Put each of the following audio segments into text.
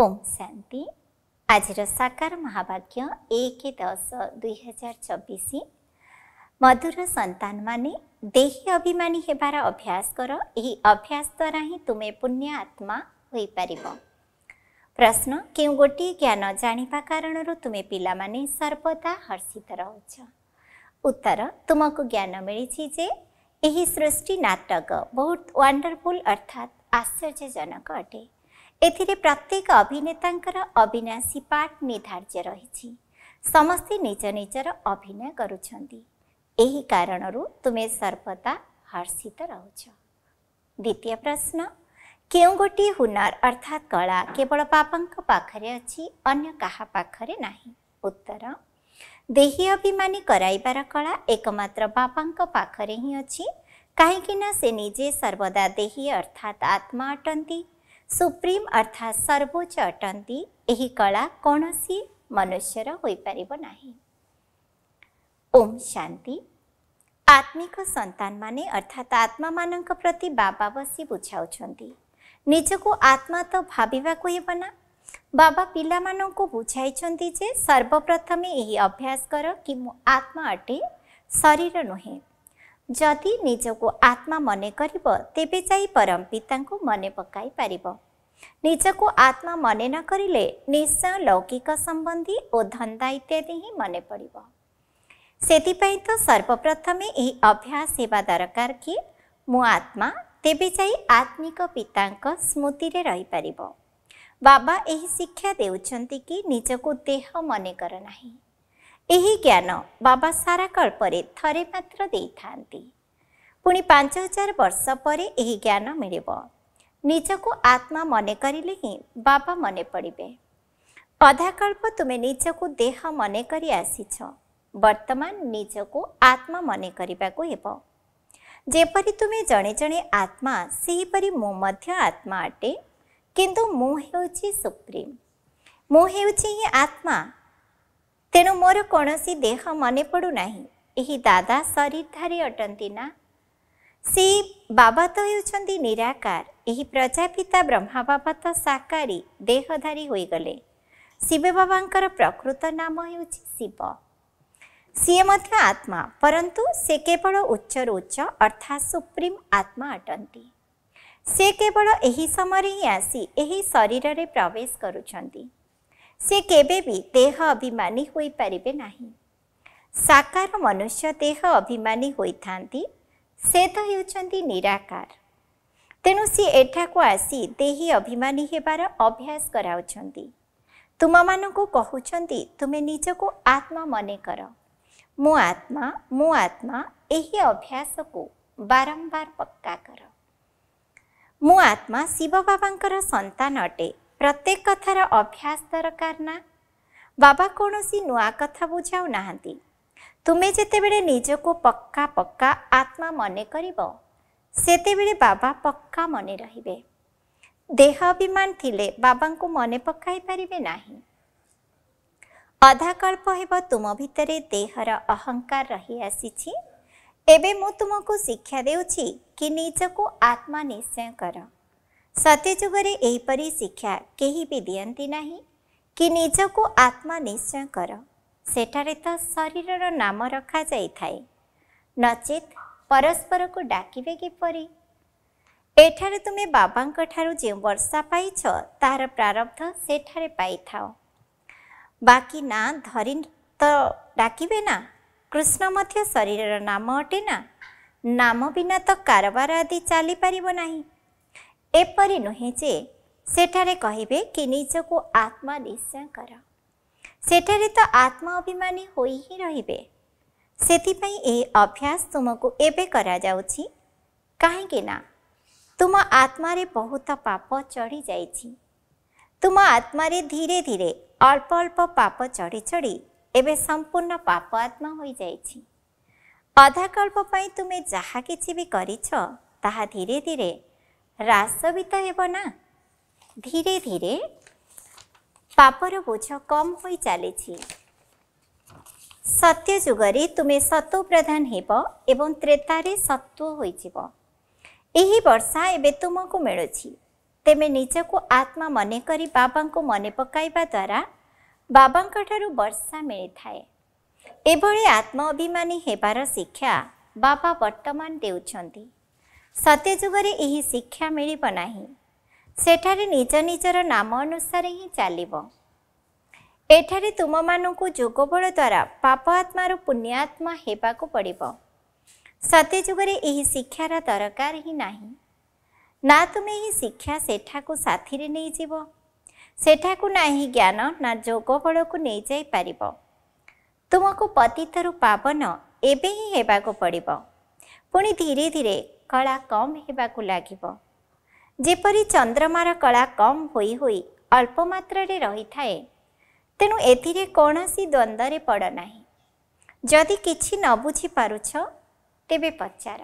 ओम शान्ति आज साकार महाभाग्य एक दस दुई हजार चबिस मधुर माने देही अभिमानी अभ्यास गर अभ्यास द्वारा हिँड तुमे पुण्य आत्मा पार प्रश्न केही गोटे ज्ञान जाँदा कारण तुमे माने सर्वदा हर्षित उत्तर तुमको ज्ञान जे यही सृष्टि नाटक बहुत वंडरफुल अर्थात् आश्चर्यजनक अटे एत्येक अभिनेता अविनासी पाठ निर्धार रहिले निज निजर अभिनय गरुन्न तर्वदा हर्षित रहितीय प्रश्न केही गोटी हुनर अर्थात् कला केवल बाबाको पाखेर अझ अन्य काखर नै उत्तर देही अभिमा कला एकमत्र बाबा हिँड अझ काहीँक नसे निजे सर्वदा देही अर्थात् आत्मा अटेन्ति ସୁପ୍ରିମ୍ ଅର୍ଥାତ୍ ସର୍ବୋଚ୍ଚ ଅଟନ୍ତି ଏହି କଳା କୌଣସି ମନୁଷ୍ୟର ହୋଇପାରିବ ନାହିଁ ଓମ୍ ଶାନ୍ତି ଆତ୍ମିକ ସନ୍ତାନମାନେ ଅର୍ଥାତ୍ ଆତ୍ମାମାନଙ୍କ ପ୍ରତି ବାବା ବସି ବୁଝାଉଛନ୍ତି ନିଜକୁ ଆତ୍ମା ତ ଭାବିବାକୁ ହେବ ନା ବାବା ପିଲାମାନଙ୍କୁ ବୁଝାଇଛନ୍ତି ଯେ ସର୍ବପ୍ରଥମେ ଏହି ଅଭ୍ୟାସ କର କି ମୁଁ ଆତ୍ମା ଅଟେ ଶରୀର ନୁହେଁ जको आत्मा मनकरब तेब परम पिता मनै पकको आत्मा मनै नकरे निश्चय लौकिक सम्बन्धी धन दाइत्यादि हिँड मन परेसप सर्वप्रथमे अभ्यास दरकार कि म आत्मा तेबेचाइ आत्मिक पिताको स्मृति रहिपार बाबा यही शिक्षा देउँदै कि निजको देह मनकर नै यही ज्ञान बाबा साराकल्प्रैथा पि पाँच हजार वर्ष पर यही ज्ञान मिल निजको आत्मा मनकरे बाबा मनै पढि पधाक तेह मन आसिछ बर्तमान निजको आत्मा मनकरेवा तुमे जनजे आत्मा सहीपरि मध्य आत्मा अटे कि मौँ सुप्रिम मि आत्मा ତେଣୁ ମୋର କୌଣସି ଦେହ ମନେ ପଡ଼ୁନାହିଁ ଏହି ଦାଦା ଶରୀରଧାରୀ ଅଟନ୍ତି ନା ସେ ବାବା ତ ହେଉଛନ୍ତି ନିରାକାର ଏହି ପ୍ରଜାପିତା ବ୍ରହ୍ମା ବାବା ତ ସାକାରୀ ଦେହଧାରୀ ହୋଇଗଲେ ଶିବ ବାବାଙ୍କର ପ୍ରକୃତ ନାମ ହେଉଛି ଶିବ ସିଏ ମଧ୍ୟ ଆତ୍ମା ପରନ୍ତୁ ସେ କେବଳ ଉଚ୍ଚରୁ ଉଚ୍ଚ ଅର୍ଥାତ୍ ସୁପ୍ରିମ୍ ଆତ୍ମା ଅଟନ୍ତି ସେ କେବଳ ଏହି ସମୟରେ ହିଁ ଆସି ଏହି ଶରୀରରେ ପ୍ରବେଶ କରୁଛନ୍ତି ସେ କେବେ ବି ଦେହ ଅଭିମାନୀ ହୋଇପାରିବେ ନାହିଁ ସାକାର ମନୁଷ୍ୟ ଦେହ ଅଭିମାନୀ ହୋଇଥାନ୍ତି ସେ ତ ହେଉଛନ୍ତି ନିରାକାର ତେଣୁ ସେ ଏଠାକୁ ଆସି ଦେହି ଅଭିମାନୀ ହେବାର ଅଭ୍ୟାସ କରାଉଛନ୍ତି ତୁମମାନଙ୍କୁ କହୁଛନ୍ତି ତୁମେ ନିଜକୁ ଆତ୍ମା ମନେ କର ମୁଁ ଆତ୍ମା ମୁଁ ଆତ୍ମା ଏହି ଅଭ୍ୟାସକୁ ବାରମ୍ବାର ପକ୍କା କର ମୁଁ ଆତ୍ମା ଶିବ ବାବାଙ୍କର ସନ୍ତାନ ଅଟେ ପ୍ରତ୍ୟେକ କଥାର ଅଭ୍ୟାସ ଦରକାର ନା ବାବା କୌଣସି ନୂଆ କଥା ବୁଝାଉ ନାହାନ୍ତି ତୁମେ ଯେତେବେଳେ ନିଜକୁ ପକ୍କା ପକ୍କା ଆତ୍ମା ମନେ କରିବ ସେତେବେଳେ ବାବା ପକ୍କା ମନେ ରହିବେ ଦେହ ଅଭିମାନ ଥିଲେ ବାବାଙ୍କୁ ମନେ ପକାଇ ପାରିବେ ନାହିଁ ଅଧାକଳ୍ପ ହେବ ତୁମ ଭିତରେ ଦେହର ଅହଙ୍କାର ରହିଆସିଛି ଏବେ ମୁଁ ତୁମକୁ ଶିକ୍ଷା ଦେଉଛି କି ନିଜକୁ ଆତ୍ମା ନିଶ୍ଚୟ କର ସତ୍ୟଯୁଗରେ ଏହିପରି ଶିକ୍ଷା କେହି ବି ଦିଅନ୍ତି ନାହିଁ କି ନିଜକୁ ଆତ୍ମା ନିଶ୍ଚୟ କର ସେଠାରେ ତ ଶରୀରର ନାମ ରଖାଯାଇଥାଏ ନଚେତ୍ ପରସ୍ପରକୁ ଡାକିବେ କିପରି ଏଠାରେ ତୁମେ ବାବାଙ୍କ ଠାରୁ ଯେଉଁ ବର୍ଷା ପାଇଛ ତାହାର ପ୍ରାରବ୍ଧ ସେଠାରେ ପାଇଥାଅ ବାକି ନା ଧରି ତ ଡାକିବେ ନା କୃଷ୍ଣ ମଧ୍ୟ ଶରୀରର ନାମ ଅଟେ ନା ନାମ ବିନା ତ କାରବାର ଆଦି ଚାଲିପାରିବ ନାହିଁ ଏପରି ନୁହେଁ ଯେ ସେଠାରେ କହିବେ କି ନିଜକୁ ଆତ୍ମା ନିଶ୍ଚୟ କର ସେଠାରେ ତ ଆତ୍ମା ଅଭିମାନୀ ହୋଇ ହିଁ ରହିବେ ସେଥିପାଇଁ ଏହି ଅଭ୍ୟାସ ତୁମକୁ ଏବେ କରାଯାଉଛି କାହିଁକି ନା ତୁମ ଆତ୍ମାରେ ବହୁତ ପାପ ଚଢ଼ିଯାଇଛି ତୁମ ଆତ୍ମାରେ ଧୀରେ ଧୀରେ ଅଳ୍ପ ଅଳ୍ପ ପାପ ଚଢ଼ି ଚଢ଼ି ଏବେ ସମ୍ପୂର୍ଣ୍ଣ ପାପ ଆତ୍ମା ହୋଇଯାଇଛି ଅଧାକଳ୍ପ ପାଇଁ ତୁମେ ଯାହା କିଛି ବି କରିଛ ତାହା ଧୀରେ ଧୀରେ ହ୍ରାସ ବି ତ ହେବ ନା ଧୀରେ ଧୀରେ ପାପର ବୋଝ କମ୍ ହୋଇ ଚାଲିଛି ସତ୍ୟଯୁଗରେ ତୁମେ ସତ୍ୱ ପ୍ରଧାନ ହେବ ଏବଂ ତ୍ରେତାରେ ସତ୍ୱ ହୋଇଯିବ ଏହି ବର୍ଷା ଏବେ ତୁମକୁ ମିଳୁଛି ତେବେ ନିଜକୁ ଆତ୍ମା ମନେ କରି ବାବାଙ୍କୁ ମନେ ପକାଇବା ଦ୍ୱାରା ବାବାଙ୍କ ଠାରୁ ବର୍ଷା ମିଳିଥାଏ ଏଭଳି ଆତ୍ମ ଅଭିମାନୀ ହେବାର ଶିକ୍ଷା ବାବା ବର୍ତ୍ତମାନ ଦେଉଛନ୍ତି ସତ୍ୟଯୁଗରେ ଏହି ଶିକ୍ଷା ମିଳିବ ନାହିଁ ସେଠାରେ ନିଜ ନିଜର ନାମ ଅନୁସାରେ ହିଁ ଚାଲିବ ଏଠାରେ ତୁମମାନଙ୍କୁ ଯୋଗବଳ ଦ୍ୱାରା ପାପ ଆତ୍ମାରୁ ପୁଣ୍ୟାତ୍ମା ହେବାକୁ ପଡ଼ିବ ସତ୍ୟଯୁଗରେ ଏହି ଶିକ୍ଷାର ଦରକାର ହିଁ ନାହିଁ ନା ତୁମେ ଏହି ଶିକ୍ଷା ସେଠାକୁ ସାଥିରେ ନେଇଯିବ ସେଠାକୁ ନା ଏହି ଜ୍ଞାନ ନା ଯୋଗବଳକୁ ନେଇଯାଇପାରିବ ତୁମକୁ ପତିତରୁ ପାବନ ଏବେ ହିଁ ହେବାକୁ ପଡ଼ିବ ପୁଣି ଧୀରେ ଧୀରେ କଳା କମ୍ ହେବାକୁ ଲାଗିବ ଯେପରି ଚନ୍ଦ୍ରମାର କଳା କମ୍ ହୋଇ ହୋଇ ଅଳ୍ପ ମାତ୍ରାରେ ରହିଥାଏ ତେଣୁ ଏଥିରେ କୌଣସି ଦ୍ୱନ୍ଦ୍ୱରେ ପଡ଼ ନାହିଁ ଯଦି କିଛି ନ ବୁଝିପାରୁଛ ତେବେ ପଚାର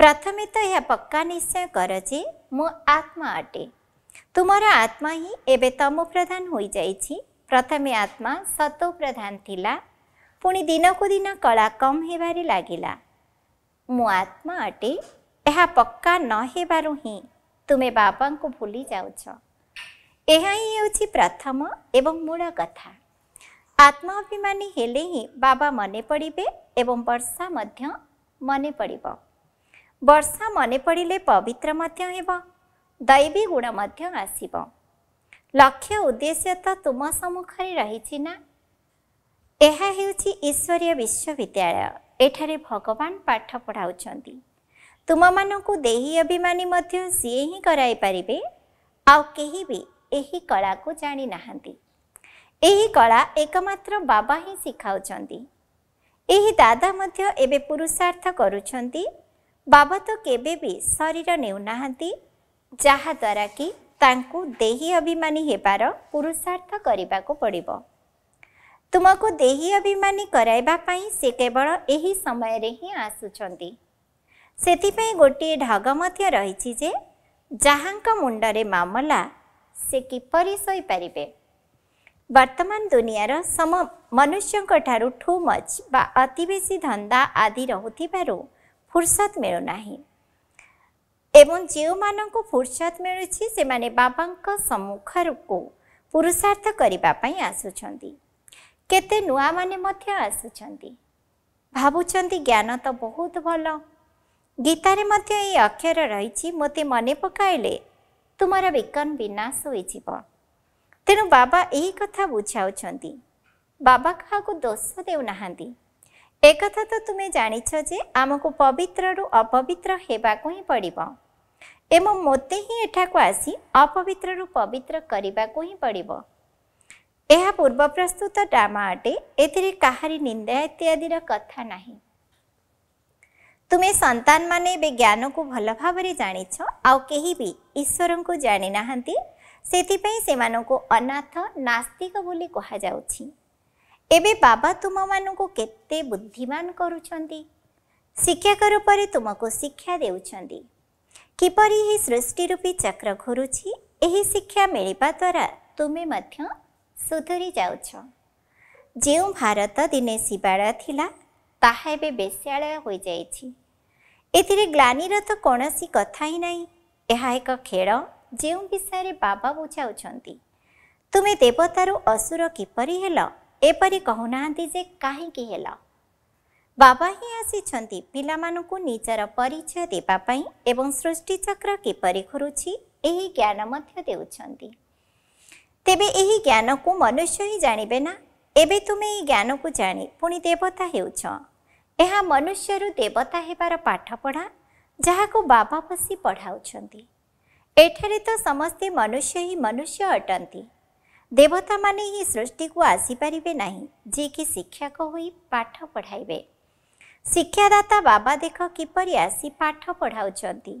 ପ୍ରଥମେ ତ ଏହା ପକ୍କା ନିଶ୍ଚୟ କର ଯେ ମୁଁ ଆତ୍ମା ଅଟେ ତୁମର ଆତ୍ମା ହିଁ ଏବେ ତମ ପ୍ରଧାନ ହୋଇଯାଇଛି ପ୍ରଥମେ ଆତ୍ମା ସତ ପ୍ରଧାନ ଥିଲା ପୁଣି ଦିନକୁ ଦିନ କଳା କମ୍ ହେବାରେ ଲାଗିଲା म आत्मा अटे यहाँ पक्का नहेबारु हिँ तुमे बाबा होछि प्रथम एवं मूल कथा आत्माभिमानले बाबा मने पढि एवं वर्षा मने पडिबि वर्षा मने पवित्र हेबो दैवी गुण गुण्ड आसब लक्ष्य उद्देश्य त तुमा तुम एहा रहिनाउँछ ईश्वरीय विश्वविद्यालय ଏଠାରେ ଭଗବାନ ପାଠ ପଢ଼ାଉଛନ୍ତି ତୁମମାନଙ୍କୁ ଦେହି ଅଭିମାନୀ ମଧ୍ୟ ସିଏ ହିଁ କରାଇପାରିବେ ଆଉ କେହି ବି ଏହି କଳାକୁ ଜାଣିନାହାନ୍ତି ଏହି କଳା ଏକମାତ୍ର ବାବା ହିଁ ଶିଖାଉଛନ୍ତି ଏହି ଦାଦା ମଧ୍ୟ ଏବେ ପୁରୁଷାର୍ଥ କରୁଛନ୍ତି ବାବା ତ କେବେ ବି ଶରୀର ନେଉନାହାନ୍ତି ଯାହାଦ୍ୱାରା କି ତାଙ୍କୁ ଦେହି ଅଭିମାନୀ ହେବାର ପୁରୁଷାର୍ଥ କରିବାକୁ ପଡ଼ିବ ତୁମକୁ ଦେହି ଅଭିମାନୀ କରାଇବା ପାଇଁ ସେ କେବଳ ଏହି ସମୟରେ ହିଁ ଆସୁଛନ୍ତି ସେଥିପାଇଁ ଗୋଟିଏ ଢଗ ମଧ୍ୟ ରହିଛି ଯେ ଯାହାଙ୍କ ମୁଣ୍ଡରେ ମାମଲା ସେ କିପରି ଶୋଇପାରିବେ ବର୍ତ୍ତମାନ ଦୁନିଆର ସମ ମନୁଷ୍ୟଙ୍କ ଠାରୁ ଠୁ ମଚ୍ ବା ଅତି ବେଶୀ ଧନ୍ଦା ଆଦି ରହୁଥିବାରୁ ଫୁର୍ସତ ମିଳୁନାହିଁ ଏବଂ ଯେଉଁମାନଙ୍କୁ ଫୁର୍ସତ ମିଳୁଛି ସେମାନେ ବାବାଙ୍କ ସମ୍ମୁଖକୁ ପୁରୁଷାର୍ଥ କରିବା ପାଇଁ ଆସୁଛନ୍ତି କେତେ ନୂଆମାନେ ମଧ୍ୟ ଆସୁଛନ୍ତି ଭାବୁଛନ୍ତି ଜ୍ଞାନ ତ ବହୁତ ଭଲ ଗୀତାରେ ମଧ୍ୟ ଏଇ ଅକ୍ଷର ରହିଛି ମୋତେ ମନେ ପକାଇଲେ ତୁମର ବିକନ ବିନାଶ ହୋଇଯିବ ତେଣୁ ବାବା ଏହି କଥା ବୁଝାଉଛନ୍ତି ବାବା କାହାକୁ ଦୋଷ ଦେଉନାହାନ୍ତି ଏକଥା ତ ତୁମେ ଜାଣିଛ ଯେ ଆମକୁ ପବିତ୍ରରୁ ଅପବିତ୍ର ହେବାକୁ ହିଁ ପଡ଼ିବ ଏବଂ ମୋତେ ହିଁ ଏଠାକୁ ଆସି ଅପବିତ୍ରରୁ ପବିତ୍ର କରିବାକୁ ହିଁ ପଡ଼ିବ एहा पूर्व प्रस्तुत डाम अटे एदि कथा नै तपाईँ ज्ञानको भन्न भावी आउ केही बि ईशर जानेप अनाथ नास्तिक बाबा तुम मते बुद्धिमान शिक्षाक रूपले तुमकु शिक्षा देउँदै सृष्टि रूपी चक्र गरु शिक्षा मिला द्वारा त ସୁଧୁରି ଯାଉଛ ଯେଉଁ ଭାରତ ଦିନେ ଶିବାଳୟ ଥିଲା ତାହା ଏବେ ବେଶ୍ୟାଳୟ ହୋଇଯାଇଛି ଏଥିରେ ଗ୍ଲାନିର ତ କୌଣସି କଥା ହିଁ ନାହିଁ ଏହା ଏକ ଖେଳ ଯେଉଁ ବିଷୟରେ ବାବା ବୁଝାଉଛନ୍ତି ତୁମେ ଦେବତାରୁ ଅସୁର କିପରି ହେଲ ଏପରି କହୁନାହାନ୍ତି ଯେ କାହିଁକି ହେଲ ବାବା ହିଁ ଆସିଛନ୍ତି ପିଲାମାନଙ୍କୁ ନିଜର ପରିଚୟ ଦେବା ପାଇଁ ଏବଂ ସୃଷ୍ଟିଚକ୍ର କିପରି ଘୁରୁଛି ଏହି ଜ୍ଞାନ ମଧ୍ୟ ଦେଉଛନ୍ତି ତେବେ ଏହି ଜ୍ଞାନକୁ ମନୁଷ୍ୟ ହିଁ ଜାଣିବେ ନା ଏବେ ତୁମେ ଏହି ଜ୍ଞାନକୁ ଜାଣି ପୁଣି ଦେବତା ହେଉଛ ଏହା ମନୁଷ୍ୟରୁ ଦେବତା ହେବାର ପାଠପଢ଼ା ଯାହାକୁ ବାବା ବସି ପଢ଼ାଉଛନ୍ତି ଏଠାରେ ତ ସମସ୍ତେ ମନୁଷ୍ୟ ହିଁ ମନୁଷ୍ୟ ଅଟନ୍ତି ଦେବତାମାନେ ହିଁ ସୃଷ୍ଟିକୁ ଆସିପାରିବେ ନାହିଁ ଯିଏକି ଶିକ୍ଷକ ହୋଇ ପାଠ ପଢ଼ାଇବେ ଶିକ୍ଷାଦାତା ବାବା ଦେଖ କିପରି ଆସି ପାଠ ପଢ଼ାଉଛନ୍ତି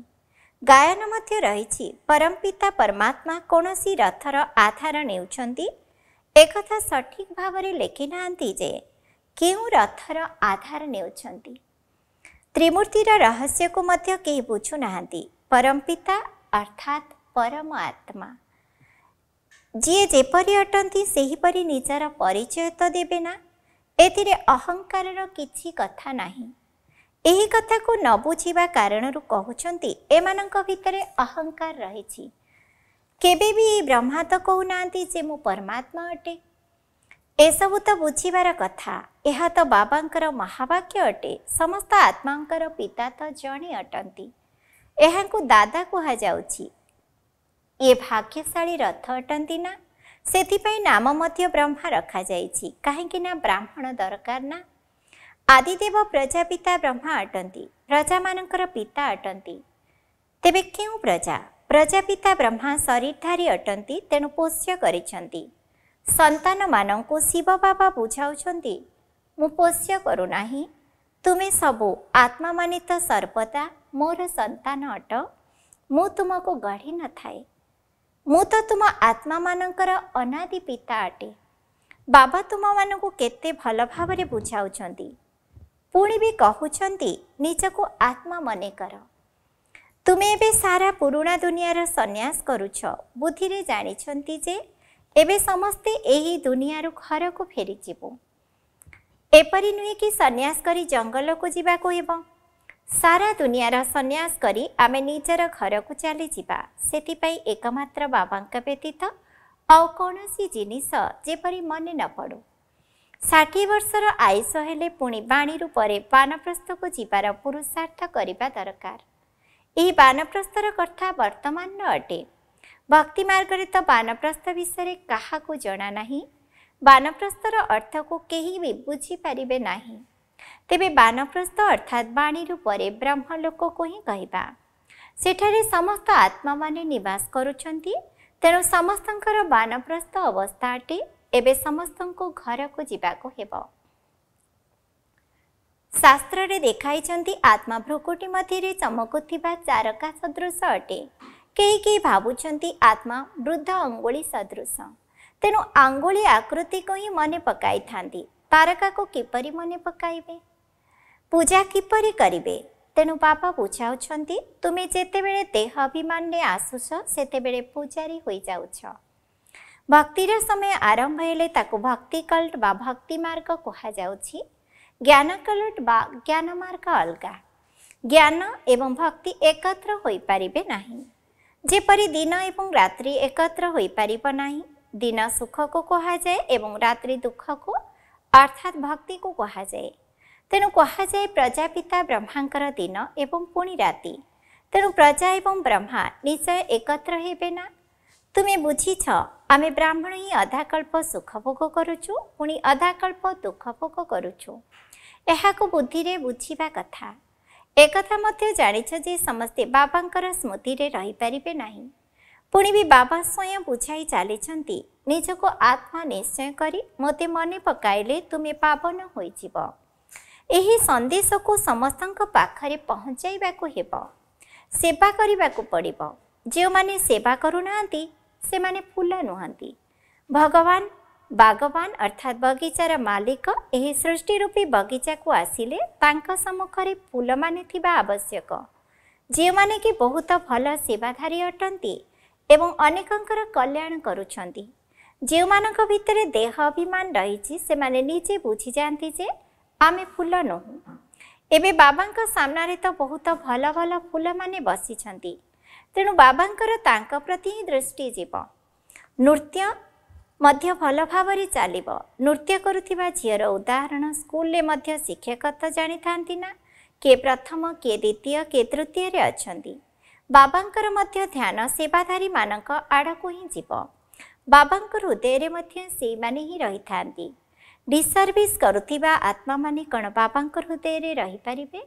ଗାୟନ ମଧ୍ୟ ରହିଛି ପରମପିତା ପରମାତ୍ମା କୌଣସି ରଥର ଆଧାର ନେଉଛନ୍ତି ଏକଥା ସଠିକ୍ ଭାବରେ ଲେଖିନାହାନ୍ତି ଯେ କେଉଁ ରଥର ଆଧାର ନେଉଛନ୍ତି ତ୍ରିମୂର୍ତ୍ତିର ରହସ୍ୟକୁ ମଧ୍ୟ କେହି ବୁଝୁନାହାନ୍ତି ପରମପିତା ଅର୍ଥାତ୍ ପରମ ଆତ୍ମା ଯିଏ ଯେପରି ଅଟନ୍ତି ସେହିପରି ନିଜର ପରିଚୟ ତ ଦେବେ ନା ଏଥିରେ ଅହଙ୍କାରର କିଛି କଥା ନାହିଁ ଏହି କଥାକୁ ନ ବୁଝିବା କାରଣରୁ କହୁଛନ୍ତି ଏମାନଙ୍କ ଭିତରେ ଅହଙ୍କାର ରହିଛି କେବେ ବି ବ୍ରହ୍ମା ତ କହୁନାହାନ୍ତି ଯେ ମୁଁ ପରମାତ୍ମା ଅଟେ ଏସବୁ ତ ବୁଝିବାର କଥା ଏହା ତ ବାବାଙ୍କର ମହାବାକ୍ୟ ଅଟେ ସମସ୍ତ ଆତ୍ମାଙ୍କର ପିତା ତ ଜଣେ ଅଟନ୍ତି ଏହାଙ୍କୁ ଦାଦା କୁହାଯାଉଛି ଇଏ ଭାଗ୍ୟଶାଳୀ ରଥ ଅଟନ୍ତି ନା ସେଥିପାଇଁ ନାମ ମଧ୍ୟ ବ୍ରହ୍ମା ରଖାଯାଇଛି କାହିଁକି ନା ବ୍ରାହ୍ମଣ ଦରକାର ନା आदिदेव प्रजापिता ब्रह्मा अटंती प्रजा म पिता अटी तेबे प्रजा प्रजापिता ब्रह्मा शरीर धारी अटंती तेणु पोष्य गरिन् सन्तान म शिव बाबा बुझाउँदै म पोष्यु तुमे सब आत्मान सर्वदा मोर संतान अट मु तुमको म न गढि मु तो तम आत्मा अनादि पिता अटे बाबा तुम मते भावाउँदै कर आत्मान बे सारा पू दर सन्यास गरुछ बुद्धि जा ए समस्ते यही दुनि घरकु फेरी जुरी नुहे कि सन्यासक जङ्गलको जुवाक सारा दुनियाँ र सन्यासक आमे निजर घरको चाहिँ एकमत्र बाबा व्यतीत आउँसी जिनिस मन नपडु ଷାଠିଏ ବର୍ଷର ଆୟୁଷ ହେଲେ ପୁଣି ବାଣୀରୁ ପରେ ବାନପ୍ରସ୍ଥକୁ ଯିବାର ପୁରୁଷାର୍ଥ କରିବା ଦରକାର ଏହି ବାନପ୍ରସ୍ଥର କଥା ବର୍ତ୍ତମାନର ଅଟେ ଭକ୍ତି ମାର୍ଗରେ ତ ବାନପ୍ରସ୍ଥ ବିଷୟରେ କାହାକୁ ଜଣା ନାହିଁ ବାନପ୍ରସ୍ଥର ଅର୍ଥକୁ କେହି ବି ବୁଝିପାରିବେ ନାହିଁ ତେବେ ବାନପ୍ରସ୍ଥ ଅର୍ଥାତ୍ ବାଣୀରୁ ପରେ ବ୍ରହ୍ମ ଲୋକକୁ ହିଁ କହିବା ସେଠାରେ ସମସ୍ତ ଆତ୍ମାମାନେ ନିବାସ କରୁଛନ୍ତି ତେଣୁ ସମସ୍ତଙ୍କର ବାନପ୍ରସ୍ଥ ଅବସ୍ଥା ଅଟେ घरको जुवा हास्त्र देखाइन्छ आत्मा भ्रुकुटी मध्य चमकु तारका सदुश अटे केही केही भावु आत्मा वृद्ध अङ्गु सदश तेणु आँगुली आकृतिको हिँड मन पके तारकान पके पूजा किरी तेणु बाबा बुझाउँदै तुमेत देह अभिमान आसुछ पूजारी ଭକ୍ତିର ସମୟ ଆରମ୍ଭ ହେଲେ ତାକୁ ଭକ୍ତି କଲ୍ଟ ବା ଭକ୍ତି ମାର୍ଗ କୁହାଯାଉଛି ଜ୍ଞାନ କଲ୍ଟ ବା ଜ୍ଞାନ ମାର୍ଗ ଅଲଗା ଜ୍ଞାନ ଏବଂ ଭକ୍ତି ଏକତ୍ର ହୋଇପାରିବେ ନାହିଁ ଯେପରି ଦିନ ଏବଂ ରାତ୍ରି ଏକତ୍ର ହୋଇପାରିବ ନାହିଁ ଦିନ ସୁଖକୁ କୁହାଯାଏ ଏବଂ ରାତ୍ରି ଦୁଃଖକୁ ଅର୍ଥାତ୍ ଭକ୍ତିକୁ କୁହାଯାଏ ତେଣୁ କୁହାଯାଏ ପ୍ରଜାପିତା ବ୍ରହ୍ମାଙ୍କର ଦିନ ଏବଂ ପୁଣି ରାତି ତେଣୁ ପ୍ରଜା ଏବଂ ବ୍ରହ୍ମା ନିଶ୍ଚୟ ଏକତ୍ର ହେବେ ନା ତୁମେ ବୁଝିଛ ଆମେ ବ୍ରାହ୍ମଣ ହିଁ ଅଧାକଳ୍ପ ସୁଖଭୋଗ କରୁଛୁ ପୁଣି ଅଧାକଳ୍ପ ଦୁଃଖଭୋଗ କରୁଛୁ ଏହାକୁ ବୁଦ୍ଧିରେ ବୁଝିବା କଥା ଏକଥା ମଧ୍ୟ ଜାଣିଛ ଯେ ସମସ୍ତେ ବାବାଙ୍କର ସ୍ମୃତିରେ ରହିପାରିବେ ନାହିଁ ପୁଣି ବି ବାବା ସ୍ୱୟଂ ବୁଝାଇ ଚାଲିଛନ୍ତି ନିଜକୁ ଆତ୍ମା ନିଶ୍ଚୟ କରି ମୋତେ ମନେ ପକାଇଲେ ତୁମେ ପାବନ ହୋଇଯିବ ଏହି ସନ୍ଦେଶକୁ ସମସ୍ତଙ୍କ ପାଖରେ ପହଞ୍ଚାଇବାକୁ ହେବ ସେବା କରିବାକୁ ପଡ଼ିବ ଯେଉଁମାନେ ସେବା କରୁନାହାନ୍ତି ସେମାନେ ଫୁଲ ନୁହନ୍ତି ଭଗବାନ ବାଗବାନ ଅର୍ଥାତ୍ ବଗିଚାର ମାଲିକ ଏହି ସୃଷ୍ଟି ସୃଷ୍ଟିରୂପୀ ବଗିଚାକୁ ଆସିଲେ ତାଙ୍କ ସମ୍ମୁଖରେ ଫୁଲମାନେ ଥିବା ଆବଶ୍ୟକ ଯେଉଁମାନେ କି ବହୁତ ଭଲ ସେବାଧାରୀ ଅଟନ୍ତି ଏବଂ ଅନେକଙ୍କର କଲ୍ୟାଣ କରୁଛନ୍ତି ଯେଉଁମାନଙ୍କ ଭିତରେ ଦେହ ଅଭିମାନ ରହିଛି ସେମାନେ ନିଜେ ବୁଝିଯାଆନ୍ତି ଯେ ଆମେ ଫୁଲ ନୁହୁଁ ଏବେ ବାବାଙ୍କ ସାମ୍ନାରେ ତ ବହୁତ ଭଲ ଭଲ ଫୁଲମାନେ ବସିଛନ୍ତି ତେଣୁ ବାବାଙ୍କର ତାଙ୍କ ପ୍ରତି ହିଁ ଦୃଷ୍ଟି ଯିବ ନୃତ୍ୟ ମଧ୍ୟ ଭଲ ଭାବରେ ଚାଲିବ ନୃତ୍ୟ କରୁଥିବା ଝିଅର ଉଦାହରଣ ସ୍କୁଲରେ ମଧ୍ୟ ଶିକ୍ଷକ ତ ଜାଣିଥାନ୍ତି ନା କିଏ ପ୍ରଥମ କିଏ ଦ୍ୱିତୀୟ କିଏ ତୃତୀୟରେ ଅଛନ୍ତି ବାବାଙ୍କର ମଧ୍ୟ ଧ୍ୟାନ ସେବାଧାରୀମାନଙ୍କ ଆଡ଼କୁ ହିଁ ଯିବ ବାବାଙ୍କ ହୃଦୟରେ ମଧ୍ୟ ସେଇମାନେ ହିଁ ରହିଥାନ୍ତି ଡିସର୍ଭିସ୍ କରୁଥିବା ଆତ୍ମାମାନେ କ'ଣ ବାବାଙ୍କ ହୃଦୟରେ ରହିପାରିବେ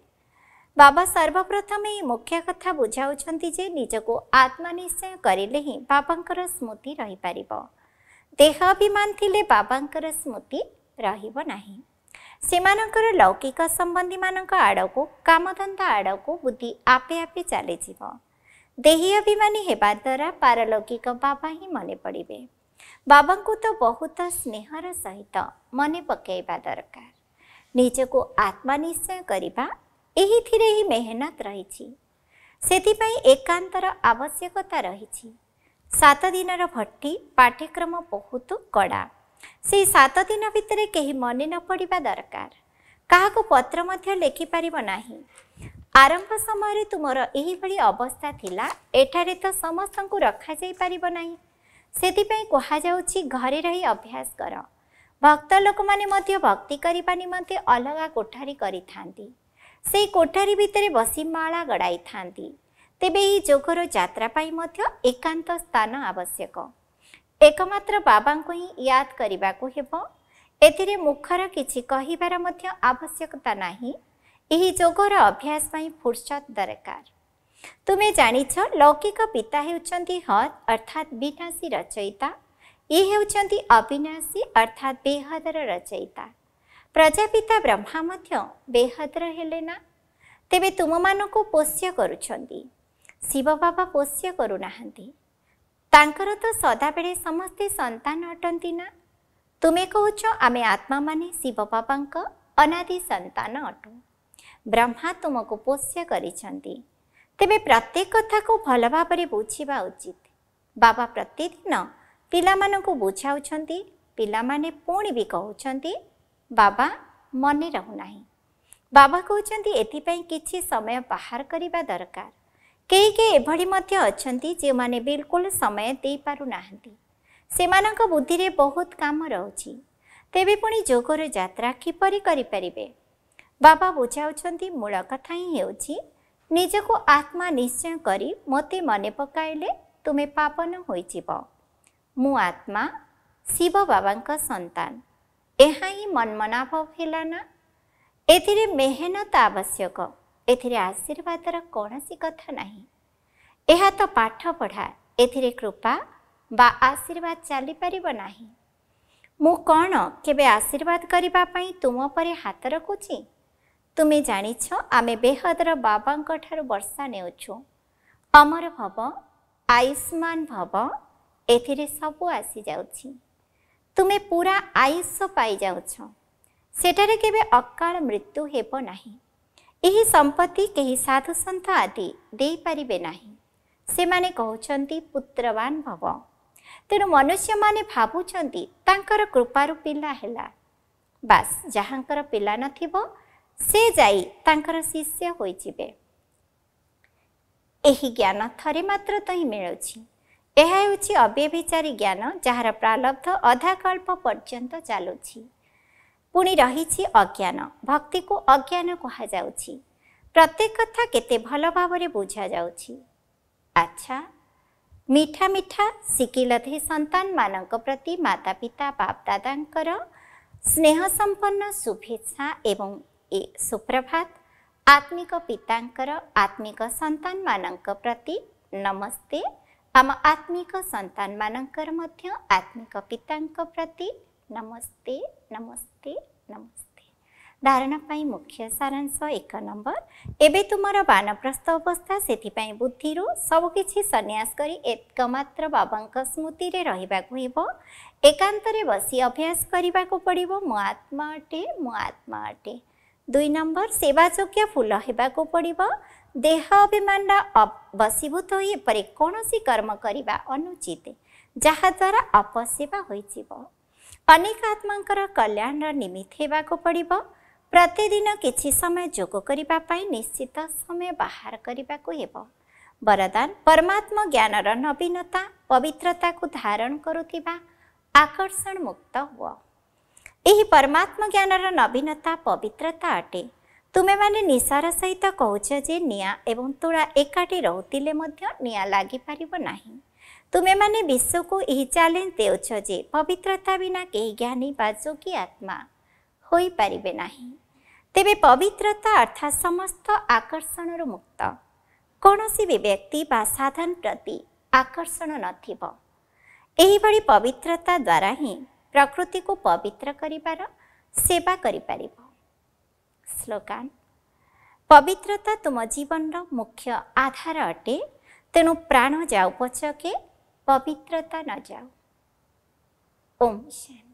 बाबा सर्वप्रथम मुख्य कथा बुझाउँदै निजको आत्मनिश्चय कि हिँड बाबा स्मृति रहिपार देह अभिमा बाबातिर लौकिक सम्बन्धी आड़ को बुद्धि आपे आपे चाहिँ दे अभिमा पारलौकिक बाबा हिँ मन पढे बाबा बहुत स्नेहर सहित मन पकेवा दरकार निजको आत्मनिश्चय ଏହିଥିରେ ହିଁ ମେହନତ ରହିଛି ସେଥିପାଇଁ ଏକାନ୍ତର ଆବଶ୍ୟକତା ରହିଛି ସାତ ଦିନର ଭଟ୍ଟି ପାଠ୍ୟକ୍ରମ ବହୁତ କଡ଼ା ସେହି ସାତ ଦିନ ଭିତରେ କେହି ମନେ ନ ପଡ଼ିବା ଦରକାର କାହାକୁ ପତ୍ର ମଧ୍ୟ ଲେଖିପାରିବ ନାହିଁ ଆରମ୍ଭ ସମୟରେ ତୁମର ଏହିଭଳି ଅବସ୍ଥା ଥିଲା ଏଠାରେ ତ ସମସ୍ତଙ୍କୁ ରଖାଯାଇପାରିବ ନାହିଁ ସେଥିପାଇଁ କୁହାଯାଉଛି ଘରେ ରହି ଅଭ୍ୟାସ କର ଭକ୍ତ ଲୋକମାନେ ମଧ୍ୟ ଭକ୍ତି କରିବା ନିମନ୍ତେ ଅଲଗା କୋଠାରୀ କରିଥାନ୍ତି से कोठारी भितर बसी माला गड़ाई था तेरे योगर जत्रापी एकांत स्थान आवश्यक एकम्र बाबा ही याद करने को मुखर किसी कहार आवश्यकता नहीं योगर अभ्यास फुर्सत दरकार तुम्हें जाच लौकिक पिता हे हद अर्थात विनाशी रचयिता ये हे अविनाशी अर्थात बेहदर रचयिता ପ୍ରଜାପିତା ବ୍ରହ୍ମା ମଧ୍ୟ ବେହଦ୍ର ହେଲେ ନା ତେବେ ତୁମମାନଙ୍କୁ ପୋଷ୍ୟ କରୁଛନ୍ତି ଶିବ ବାବା ପୋଷ୍ୟ କରୁନାହାନ୍ତି ତାଙ୍କର ତ ସଦାବେଳେ ସମସ୍ତେ ସନ୍ତାନ ଅଟନ୍ତି ନା ତୁମେ କହୁଛ ଆମେ ଆତ୍ମାମାନେ ଶିବ ବାବାଙ୍କ ଅନାଦି ସନ୍ତାନ ଅଟୁ ବ୍ରହ୍ମା ତୁମକୁ ପୋଷ୍ୟ କରିଛନ୍ତି ତେବେ ପ୍ରତ୍ୟେକ କଥାକୁ ଭଲ ଭାବରେ ବୁଝିବା ଉଚିତ ବାବା ପ୍ରତିଦିନ ପିଲାମାନଙ୍କୁ ବୁଝାଉଛନ୍ତି ପିଲାମାନେ ପୁଣି ବି କହୁଛନ୍ତି ବାବା ମନେ ରହୁନାହିଁ ବାବା କହୁଛନ୍ତି ଏଥିପାଇଁ କିଛି ସମୟ ବାହାର କରିବା ଦରକାର କେହି କେହି ଏଭଳି ମଧ୍ୟ ଅଛନ୍ତି ଯେଉଁମାନେ ବିଲକୁଲ ସମୟ ଦେଇପାରୁନାହାନ୍ତି ସେମାନଙ୍କ ବୁଦ୍ଧିରେ ବହୁତ କାମ ରହୁଛି ତେବେ ପୁଣି ଯୋଗର ଯାତ୍ରା କିପରି କରିପାରିବେ ବାବା ବୁଝାଉଛନ୍ତି ମୂଳ କଥା ହିଁ ହେଉଛି ନିଜକୁ ଆତ୍ମା ନିଶ୍ଚୟ କରି ମୋତେ ମନେ ପକାଇଲେ ତୁମେ ପାପନ ହୋଇଯିବ ମୁଁ ଆତ୍ମା ଶିବ ବାବାଙ୍କ ସନ୍ତାନ ଏହା ହିଁ ମନ୍ମନାଭ ହେଲା ନା ଏଥିରେ ମେହନତ ଆବଶ୍ୟକ ଏଥିରେ ଆଶୀର୍ବାଦର କୌଣସି କଥା ନାହିଁ ଏହା ତ ପାଠ ପଢ଼ା ଏଥିରେ କୃପା ବା ଆଶୀର୍ବାଦ ଚାଲିପାରିବ ନାହିଁ ମୁଁ କ'ଣ କେବେ ଆଶୀର୍ବାଦ କରିବା ପାଇଁ ତୁମ ପରେ ହାତ ରଖୁଛି ତୁମେ ଜାଣିଛ ଆମେ ବେହଦର ବାବାଙ୍କଠାରୁ ବର୍ଷା ନେଉଛୁ ଅମର ଭବ ଆୟୁଷ୍ମାନ ଭବ ଏଥିରେ ସବୁ ଆସିଯାଉଛି ତୁମେ ପୁରା ଆୟୁଷ ପାଇଯାଉଛ ସେଠାରେ କେବେ ଅକାଳ ମୃତ୍ୟୁ ହେବ ନାହିଁ ଏହି ସମ୍ପତ୍ତି କେହି ସାଧୁସନ୍ଥ ଆଦି ଦେଇପାରିବେ ନାହିଁ ସେମାନେ କହୁଛନ୍ତି ପୁତ୍ରବାନ ଭବ ତେଣୁ ମନୁଷ୍ୟମାନେ ଭାବୁଛନ୍ତି ତାଙ୍କର କୃପାରୁ ପିଲା ହେଲା ବାସ୍ ଯାହାଙ୍କର ପିଲା ନଥିବ ସେ ଯାଇ ତାଙ୍କର ଶିଷ୍ୟ ହୋଇଯିବେ ଏହି ଜ୍ଞାନ ଥରେ ମାତ୍ର ତ ହିଁ ମିଳୁଛି यहाँ चाहिँ अव्यविचारि ज्ञान जाँदा प्रालब्ध अधाकल्प पर्यन्त रही पहि अज्ञान भक्ति को अज्ञान जाउ प्रत्येक कथा केते भलो बुझा जाउ बुझाइ अच्छा मीठा मिठा मिठा संतान मानक प्रति माता पिता मातापिता बापदा स्नेह संपन्न सम्पन्न एवं ए सुप्रभात आत्मिक पितांकर आत्मिक संतान सन्त प्रति नमस्ते आम आत्मिक सन्तन मध्य आत्मिक पिताको प्रति नमस्ते नमस्ते नमस्ते धारणा मुख्य सारांश एक नम्बर एमर वानप्रस्त अवस्थाप्र बुद्धिहरू सबकिछ सन्यासक एकमत्र बाबा स्मृतिर रहेको बसी अभ्यास पर्व म आत्मा अटे म आत्मा अटे दुई नम्बर सेवा फुलहेवाको पर्व देह अभिमान वशीभूत कमसी कर्मचित जहाद्वारा अपसेवाजमा कल्याण र निमित हुनु पर्व प्रतिदिन कि समय जोग जा निश्चित समय बाहर बाह्र को बरदान परमात्म ज्ञान र नवीनता पवित्रता को धारण आकर्षण मुक्त हु एही परमात्म ज्ञान र नवीनता पवित्रता अटे तुमे निसारा सहित कि निँ एुवा एकाटि रहे निँ लाग तुमे विश्वको यही च्यालेन्ज देउछ पवित्रता विना केही ज्ञानी बा जी आत्मा पारे नै तेबेर पवित्रता अर्थात् समस्त आकर्षणहरू मुक्त कमसीबी व्यक्ति बा साधन प्रति आकर्षण नभए पवित्रताद्वारा हिँड ପ୍ରକୃତିକୁ ପବିତ୍ର କରିବାର ସେବା କରିପାରିବ ସ୍ଲୋଗାନ ପବିତ୍ରତା ତୁମ ଜୀବନର ମୁଖ୍ୟ ଆଧାର ଅଟେ ତେଣୁ ପ୍ରାଣ ଯାଉ ପଛକେ ପବିତ୍ରତା ନ ଯାଉ ଓମ୍ ଶାନ୍ତି